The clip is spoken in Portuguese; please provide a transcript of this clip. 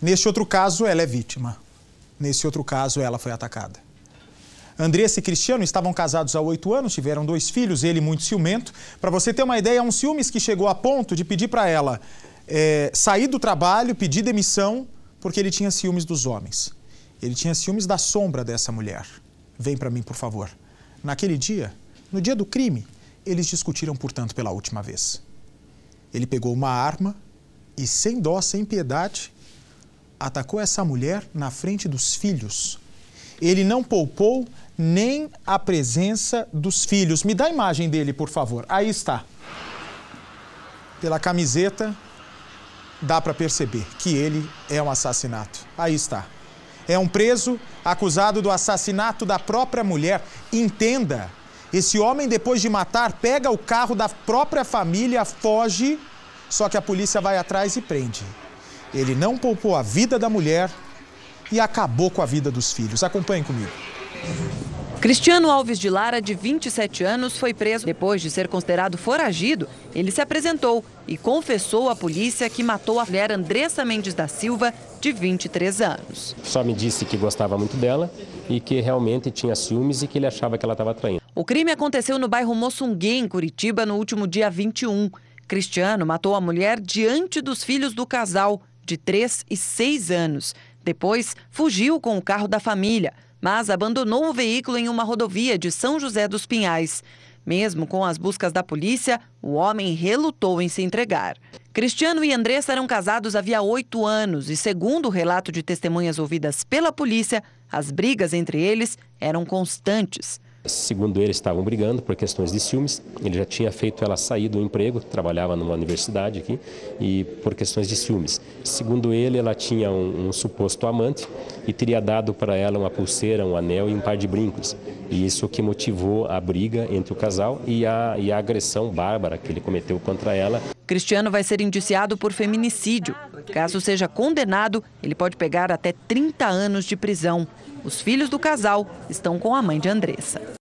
Neste outro caso, ela é vítima. Nesse outro caso, ela foi atacada. Andressa e Cristiano estavam casados há oito anos, tiveram dois filhos, ele muito ciumento. Para você ter uma ideia, é um ciúmes que chegou a ponto de pedir para ela é, sair do trabalho, pedir demissão, porque ele tinha ciúmes dos homens. Ele tinha ciúmes da sombra dessa mulher. Vem para mim, por favor. Naquele dia, no dia do crime, eles discutiram, portanto, pela última vez. Ele pegou uma arma e, sem dó, sem piedade, atacou essa mulher na frente dos filhos. Ele não poupou nem a presença dos filhos. Me dá a imagem dele, por favor. Aí está. Pela camiseta, dá para perceber que ele é um assassinato. Aí está. É um preso acusado do assassinato da própria mulher. Entenda, esse homem, depois de matar, pega o carro da própria família, foge, só que a polícia vai atrás e prende. Ele não poupou a vida da mulher e acabou com a vida dos filhos. Acompanhe comigo. Cristiano Alves de Lara, de 27 anos, foi preso. Depois de ser considerado foragido, ele se apresentou e confessou à polícia que matou a mulher Andressa Mendes da Silva, de 23 anos. Só me disse que gostava muito dela e que realmente tinha ciúmes e que ele achava que ela estava traindo. O crime aconteceu no bairro Moçunguê, em Curitiba, no último dia 21. Cristiano matou a mulher diante dos filhos do casal de 3 e 6 anos. Depois, fugiu com o carro da família, mas abandonou o veículo em uma rodovia de São José dos Pinhais. Mesmo com as buscas da polícia, o homem relutou em se entregar. Cristiano e Andressa eram casados havia oito anos e, segundo o relato de testemunhas ouvidas pela polícia, as brigas entre eles eram constantes. Segundo ele, estavam brigando por questões de ciúmes. Ele já tinha feito ela sair do emprego, trabalhava numa universidade aqui, e por questões de ciúmes. Segundo ele, ela tinha um, um suposto amante e teria dado para ela uma pulseira, um anel e um par de brincos. E isso que motivou a briga entre o casal e a, e a agressão bárbara que ele cometeu contra ela. Cristiano vai ser indiciado por feminicídio. Caso seja condenado, ele pode pegar até 30 anos de prisão. Os filhos do casal estão com a mãe de Andressa.